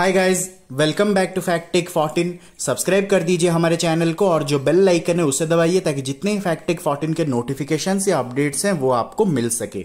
hi guys welcome back to Fact Tech fourteen subscribe कर दीजिए हमारे चैनल को और जो बेल लाइकन है उसे दबाइए ताकि जितने ही फैक्ट टेक फोर्टीन के नोटिफिकेशन या अपडेट्स हैं वो आपको मिल सके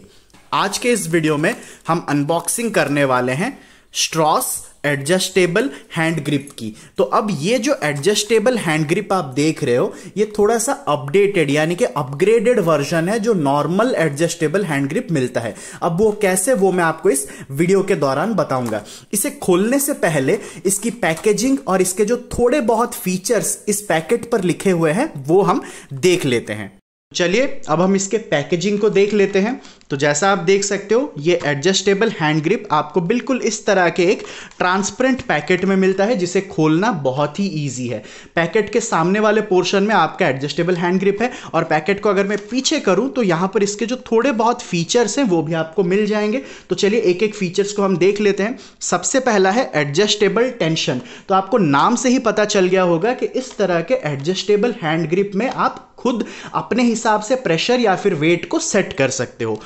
आज के इस वीडियो में हम अनबॉक्सिंग करने वाले हैं स्ट्रॉस एडजस्टेबल हैंड ग्रिप की तो अब ये जो एडजस्टेबल हैंड ग्रिप आप देख रहे हो ये थोड़ा सा अपडेटेड यानी कि अपग्रेडेड वर्जन है जो नॉर्मल एडजस्टेबल हैंड ग्रिप मिलता है अब वो कैसे वो मैं आपको इस वीडियो के दौरान बताऊंगा इसे खोलने से पहले इसकी पैकेजिंग और इसके जो थोड़े बहुत फीचर्स इस पैकेट पर लिखे हुए हैं वो हम देख लेते हैं चलिए अब हम इसके पैकेजिंग को देख लेते हैं तो जैसा आप देख सकते हो ये एडजस्टेबल हैंड ग्रिप आपको बिल्कुल इस तरह के एक ट्रांसपेरेंट पैकेट में मिलता है जिसे खोलना बहुत ही ईजी है पैकेट के सामने वाले पोर्शन में आपका एडजस्टेबल हैंड ग्रिप है और पैकेट को अगर मैं पीछे करूं तो यहां पर इसके जो थोड़े बहुत फीचर्स हैं वो भी आपको मिल जाएंगे तो चलिए एक एक फीचर्स को हम देख लेते हैं सबसे पहला है एडजस्टेबल टेंशन तो आपको नाम से ही पता चल गया होगा कि इस तरह के एडजस्टेबल हैंड ग्रिप में आप खुद अपने हिसाब से प्रेशर या फिर वेट को सेट कर सकते हो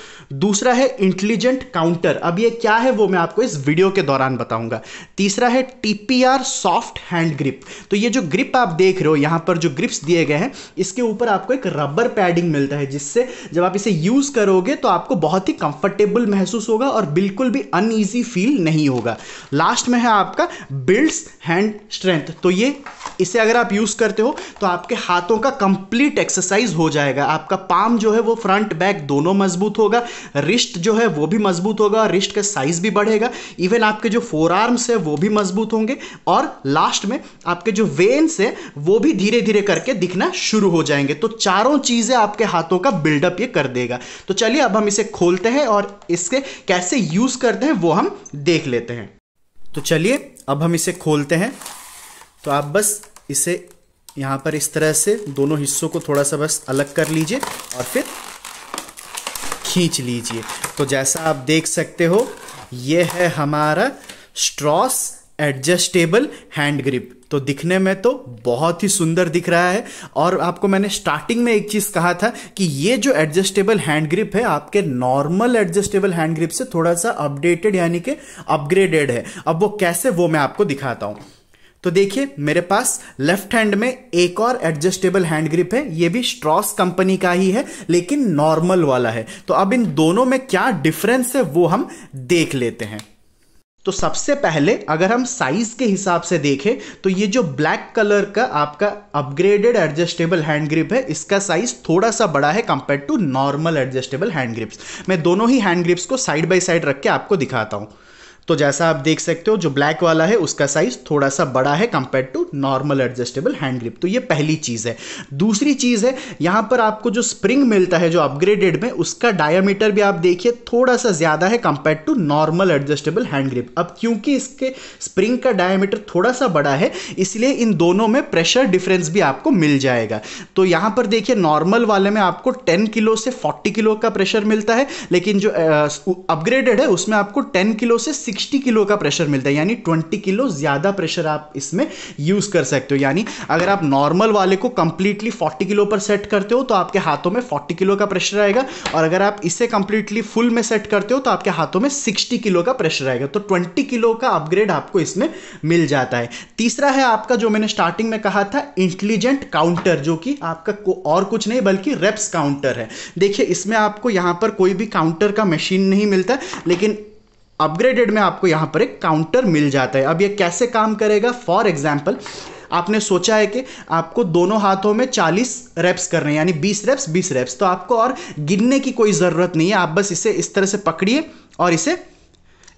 दूसरा है इंटेलिजेंट काउंटर अब ये क्या है वो मैं आपको इस वीडियो के दौरान बताऊंगा तीसरा है टीपीआर सॉफ्ट हैंड ग्रिप तो ये जो ग्रिप आप देख रहे हो यहां पर जो ग्रिप्स दिए गए हैं इसके ऊपर आपको एक रबर पैडिंग मिलता है जिससे जब आप इसे यूज़ करोगे तो आपको बहुत ही कंफर्टेबल महसूस होगा और बिल्कुल भी अनईजी फील नहीं होगा लास्ट में है आपका बिल्ड्स हैंड स्ट्रेंथ तो ये इसे अगर आप यूज़ करते हो तो आपके हाथों का कंप्लीट एक्सरसाइज हो जाएगा आपका पाम जो है वो फ्रंट बैक दोनों मजबूत होगा रिस्ट जो है वो भी मजबूत होगा और रिस्ट का साइज भी बढ़ेगा इवन आपके जो फोर आर्म्स है वो भी मजबूत होंगे और लास्ट में आपके जो वेन्स है वो भी धीरे धीरे करके दिखना शुरू हो जाएंगे तो चारों चीज़ें आपके हाथों का बिल्डअप ये कर देगा तो चलिए अब हम इसे खोलते हैं और इसके कैसे यूज़ करते हैं वो हम देख लेते हैं तो चलिए अब हम इसे खोलते हैं तो आप बस इसे यहाँ पर इस तरह से दोनों हिस्सों को थोड़ा सा बस अलग कर लीजिए और फिर खींच लीजिए तो जैसा आप देख सकते हो ये है हमारा स्ट्रॉस एडजस्टेबल हैंड ग्रिप तो दिखने में तो बहुत ही सुंदर दिख रहा है और आपको मैंने स्टार्टिंग में एक चीज़ कहा था कि ये जो एडजस्टेबल हैंड ग्रिप है आपके नॉर्मल एडजस्टेबल हैंड ग्रिप से थोड़ा सा अपडेटेड यानी कि अपग्रेडेड है अब वो कैसे वो मैं आपको दिखाता हूँ तो देखिए मेरे पास लेफ्ट हैंड में एक और एडजस्टेबल हैंड ग्रिप है ये भी स्ट्रॉस कंपनी का ही है लेकिन नॉर्मल वाला है तो अब इन दोनों में क्या डिफरेंस है वो हम देख लेते हैं तो सबसे पहले अगर हम साइज के हिसाब से देखें तो ये जो ब्लैक कलर का आपका अपग्रेडेड एडजस्टेबल हैंड ग्रिप है इसका साइज थोड़ा सा बड़ा है compare to normal adjustable hand grips मैं दोनों ही हैंड ग्रिप्स को साइड बाय साइड रख के आपको दिखाता हूं तो जैसा आप देख सकते हो जो ब्लैक वाला है उसका साइज थोड़ा सा बड़ा है compare to normal adjustable hand grip तो ये पहली चीज़ है दूसरी चीज़ है यहां पर आपको जो स्प्रिंग मिलता है जो अपग्रेडेड में उसका डायामीटर भी आप देखिए थोड़ा सा ज़्यादा है compare to normal adjustable hand grip अब क्योंकि इसके स्प्रिंग का डायमीटर थोड़ा सा बड़ा है इसलिए इन दोनों में प्रेशर डिफरेंस भी आपको मिल जाएगा तो यहां पर देखिए नॉर्मल वाले में आपको टेन किलो से फोर्टी किलो का प्रेशर मिलता है लेकिन जो अपग्रेडेड है उसमें आपको टेन किलो से सिक्स 60 किलो का प्रेशर मिलता है यानी ट्वेंटी किलो ज़्यादा प्रेशर आप इसमें यूज़ कर सकते हो यानी अगर आप नॉर्मल वाले को कंप्लीटली फोर्टी किलो पर सेट करते हो तो आपके हाथों में फोर्टी किलो का प्रेशर आएगा और अगर आप इसे कंप्लीटली फुल में सेट करते हो तो आपके हाथों में सिक्सटी किलो का प्रेशर आएगा तो ट्वेंटी किलो का अपग्रेड आपको इसमें मिल जाता है तीसरा है आपका जो मैंने स्टार्टिंग में कहा था इंटेलिजेंट काउंटर जो कि आपका और कुछ नहीं बल्कि रेप्स काउंटर है देखिए इसमें आपको यहाँ पर कोई भी काउंटर का मशीन नहीं मिलता लेकिन अपग्रेडेड में आपको यहाँ पर एक काउंटर मिल जाता है अब ये कैसे काम करेगा फॉर एग्जाम्पल आपने सोचा है कि आपको दोनों हाथों में 40 रेप्स हैं यानी 20 रेप्स 20 रेप्स तो आपको और गिनने की कोई ज़रूरत नहीं है आप बस इसे इस तरह से पकड़िए और इसे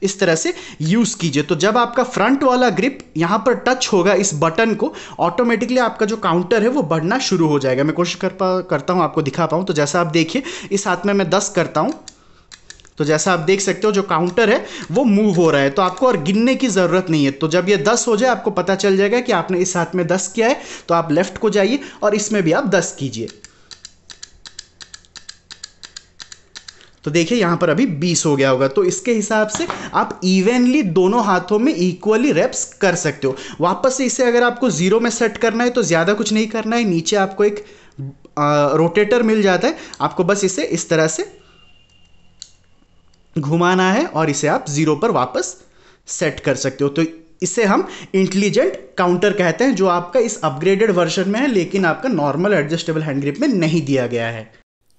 इस तरह से यूज़ कीजिए तो जब आपका फ्रंट वाला ग्रिप यहाँ पर टच होगा इस बटन को ऑटोमेटिकली आपका जो काउंटर है वो बढ़ना शुरू हो जाएगा मैं कोशिश कर पा करता हूँ आपको दिखा पाऊँ तो जैसा आप देखिए इस हाथ में मैं दस करता हूँ तो जैसा आप देख सकते हो जो काउंटर है वो मूव हो रहा है तो आपको और गिनने की ज़रूरत नहीं है तो जब ये दस हो जाए आपको पता चल जाएगा कि आपने इस हाथ में दस किया है तो आप लेफ्ट को जाइए और इसमें भी आप दस कीजिए तो देखिए यहाँ पर अभी 20 हो गया होगा तो इसके हिसाब से आप इवेनली दोनों हाथों में इक्वली रेप्स कर सकते हो वापस से इसे अगर आपको ज़ीरो में सेट करना है तो ज़्यादा कुछ नहीं करना है नीचे आपको एक रोटेटर मिल जाता है आपको बस इसे इस तरह से घुमाना है और इसे आप जीरो पर वापस सेट कर सकते हो तो इसे हम इंटेलिजेंट काउंटर कहते हैं जो आपका इस अपग्रेडेड वर्जन में है लेकिन आपका नॉर्मल एडजस्टेबल हैंड ग्रिप में नहीं दिया गया है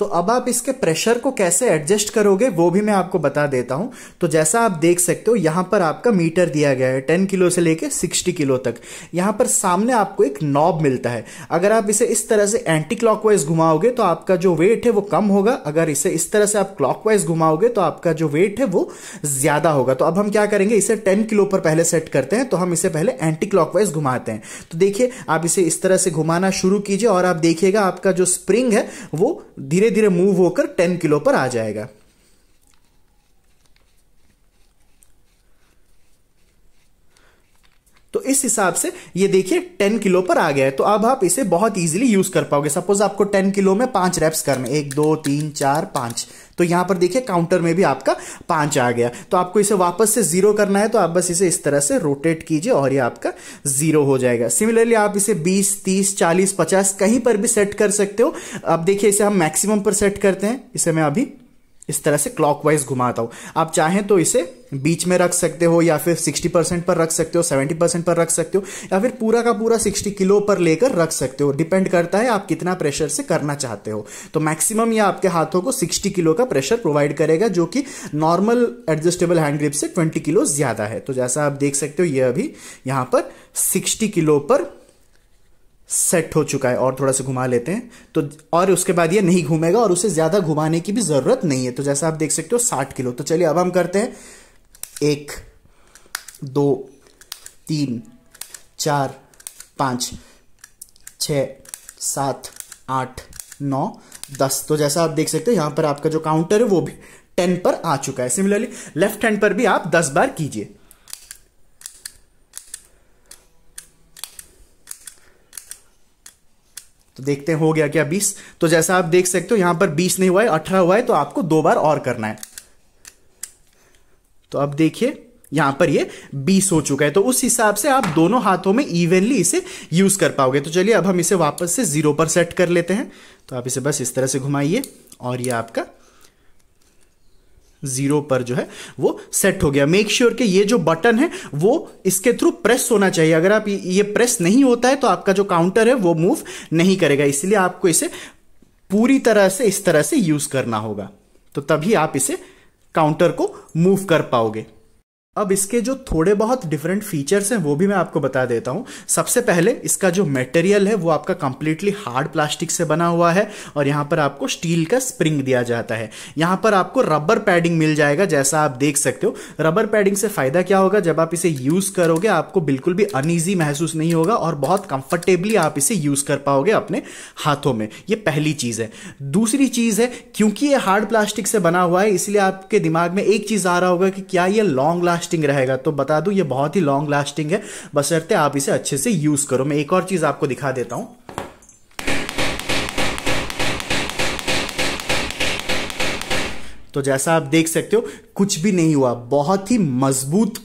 तो अब आप इसके प्रेशर को कैसे एडजस्ट करोगे वो भी मैं आपको बता देता हूं तो जैसा आप देख सकते हो यहां पर आपका मीटर दिया गया है टेन किलो से लेके सिक्सटी किलो तक यहां पर सामने आपको एक नॉब मिलता है अगर आप इसे इस तरह से एंटी क्लॉकवाइज घुमाओगे तो आपका जो वेट है वो कम होगा अगर इसे इस तरह से आप क्लॉकवाइज घुमाओगे तो आपका जो वेट है वो ज्यादा होगा तो अब हम क्या करेंगे इसे टेन किलो पर पहले सेट करते हैं तो हम इसे पहले एंटी क्लॉकवाइज घुमाते हैं तो देखिए आप इसे इस तरह से घुमाना शुरू कीजिए और आप देखिएगा आपका जो स्प्रिंग है वो धीरे धीरे मूव होकर टेन किलो पर आ जाएगा तो इस हिसाब से ये देखिए टेन किलो पर आ गया है तो अब आप इसे बहुत इजीली यूज कर पाओगे सपोज आपको टेन किलो में पांच रेप्स करने एक दो तीन चार पांच तो यहां पर देखिए काउंटर में भी आपका पांच आ गया तो आपको इसे वापस से जीरो करना है तो आप बस इसे इस तरह से रोटेट कीजिए और ये आपका जीरो हो जाएगा सिमिलरली आप इसे बीस तीस चालीस पचास कहीं पर भी सेट कर सकते हो अब देखिए इसे हम मैक्सिमम पर सेट करते हैं इसे मैं अभी इस तरह से क्लॉकवाइज घुमाता हूं आप चाहें तो इसे बीच में रख सकते हो या फिर 60 परसेंट पर रख सकते हो 70 परसेंट पर रख सकते हो या फिर पूरा का पूरा 60 किलो पर लेकर रख सकते हो डिपेंड करता है आप कितना प्रेशर से करना चाहते हो तो मैक्सिमम ये आपके हाथों को 60 किलो का प्रेशर प्रोवाइड करेगा जो कि नॉर्मल एडजस्टेबल हैंड ग्रिप से ट्वेंटी किलो ज्यादा है तो जैसा आप देख सकते हो यह अभी यहां पर सिक्सटी किलो पर सेट हो चुका है और थोड़ा सा घुमा लेते हैं तो और उसके बाद ये नहीं घूमेगा और उसे ज़्यादा घुमाने की भी ज़रूरत नहीं है तो जैसा आप देख सकते हो साठ किलो तो चलिए अब हम करते हैं एक दो तीन चार पांच छ सात आठ नौ दस तो जैसा आप देख सकते हो यहां पर आपका जो काउंटर है वो भी टेन पर आ चुका है सिमिलरली लेफ्ट हैंड पर भी आप दस बार कीजिए देखते हो गया क्या बीस तो जैसा आप देख सकते हो यहां पर बीस नहीं हुआ है अठारह हुआ है तो आपको दो बार और करना है तो अब देखिए यहां पर ये बीस हो चुका है तो उस हिसाब से आप दोनों हाथों में इवेनली इसे यूज कर पाओगे तो चलिए अब हम इसे वापस से जीरो पर सेट कर लेते हैं तो आप इसे बस इस तरह से घुमाइए और ये आपका जीरो पर जो है वो सेट हो गया मेक श्योर sure कि ये जो बटन है वो इसके थ्रू प्रेस होना चाहिए अगर आप ये प्रेस नहीं होता है तो आपका जो काउंटर है वो मूव नहीं करेगा इसलिए आपको इसे पूरी तरह से इस तरह से यूज करना होगा तो तभी आप इसे काउंटर को मूव कर पाओगे अब इसके जो थोड़े बहुत डिफरेंट फीचर्स हैं वो भी मैं आपको बता देता हूँ सबसे पहले इसका जो मटेरियल है वो आपका कम्प्लीटली हार्ड प्लास्टिक से बना हुआ है और यहाँ पर आपको स्टील का स्प्रिंग दिया जाता है यहाँ पर आपको रबर पैडिंग मिल जाएगा जैसा आप देख सकते हो रबर पैडिंग से फ़ायदा क्या होगा जब आप इसे यूज़ करोगे आपको बिल्कुल भी अनईजी महसूस नहीं होगा और बहुत कंफर्टेबली आप इसे यूज़ कर पाओगे अपने हाथों में ये पहली चीज़ है दूसरी चीज़ है क्योंकि ये हार्ड प्लास्टिक से बना हुआ है इसलिए आपके दिमाग में एक चीज़ आ रहा होगा कि क्या ये लॉन्ग लास्ट लास्टिंग रहेगा तो बता दूं ये बहुत ही लॉन्ग लास्टिंग है बसरते आप इसे अच्छे से यूज़ करो मैं एक और चीज़ आपको दिखा देता हूं तो जैसा आप देख सकते हो कुछ भी नहीं हुआ बहुत ही मजबूत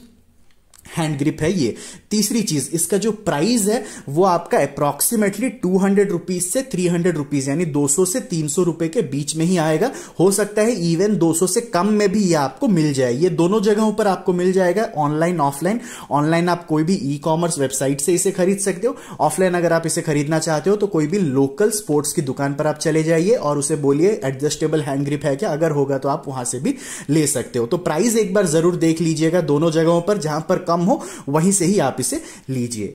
हैंड ग्रिप है ये तीसरी चीज इसका जो प्राइस है वो आपका अप्रोक्सीमेटली टू हंड्रेड रुपीज से थ्री हंड्रेड रुपीज यानी दो सौ से तीन सौ रुपए के बीच में ही आएगा हो सकता है इवन दो सौ से कम में भी ये आपको मिल जाए ये दोनों जगहों पर आपको मिल जाएगा ऑनलाइन ऑफलाइन ऑनलाइन आप कोई भी ई कॉमर्स वेबसाइट से इसे खरीद सकते हो ऑफलाइन अगर आप इसे खरीदना चाहते हो तो कोई भी लोकल स्पोर्ट्स की दुकान पर आप चले जाइए और उसे बोलिए एडजस्टेबल हैंड ग्रिप है क्या अगर होगा तो आप वहां से भी ले सकते हो तो प्राइस एक बार जरूर देख लीजिएगा दोनों जगहों पर जहां पर कम कम हो वहीं से ही आप इसे लीजिए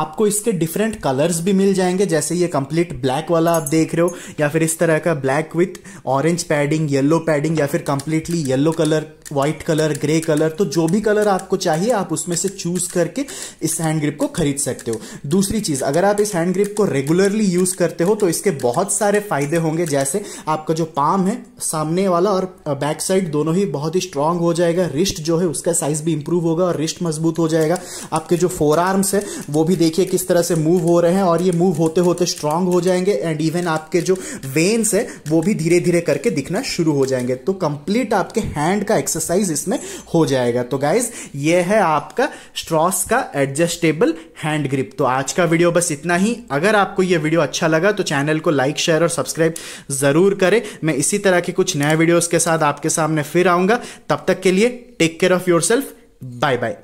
आपको इसके डिफरेंट कलर्स भी मिल जाएंगे जैसे ये कंप्लीट ब्लैक वाला आप देख रहे हो या फिर इस तरह का black with orange padding yellow padding या फिर completely yellow colour white colour grey colour तो जो भी कलर आपको चाहिए आप उसमें से चूज करके इस हैंड ग्रिप को खरीद सकते हो दूसरी चीज अगर आप इस हैंड ग्रिप को रेगुलरली यूज करते हो तो इसके बहुत सारे फायदे होंगे जैसे आपका जो पाम है सामने वाला और बैक साइड दोनों ही बहुत ही स्ट्रांग हो जाएगा रिस्ट जो है उसका साइज भी इंप्रूव होगा और रिस्ट मजबूत हो जाएगा आपके जो फोर आर्म्स है वो भी देखिए किस तरह से मूव हो रहे हैं और ये मूव होते होते स्ट्रांग हो जाएंगे एंड इवन आपके जो वेन्स है वो भी धीरे धीरे करके दिखना शुरू हो जाएंगे तो कंप्लीट आपके हैंड का एक्सरसाइज एक्सरसाइज इसमें हो जाएगा तो गाइज ये है आपका स्ट्रॉस का एडजस्टेबल हैंड ग्रिप तो आज का वीडियो बस इतना ही अगर आपको ये वीडियो अच्छा लगा तो चैनल को लाइक शेयर और सब्सक्राइब जरूर करें मैं इसी तरह के कुछ नए वीडियोस के साथ आपके सामने फिर आऊंगा तब तक के लिए take care of yourself bye bye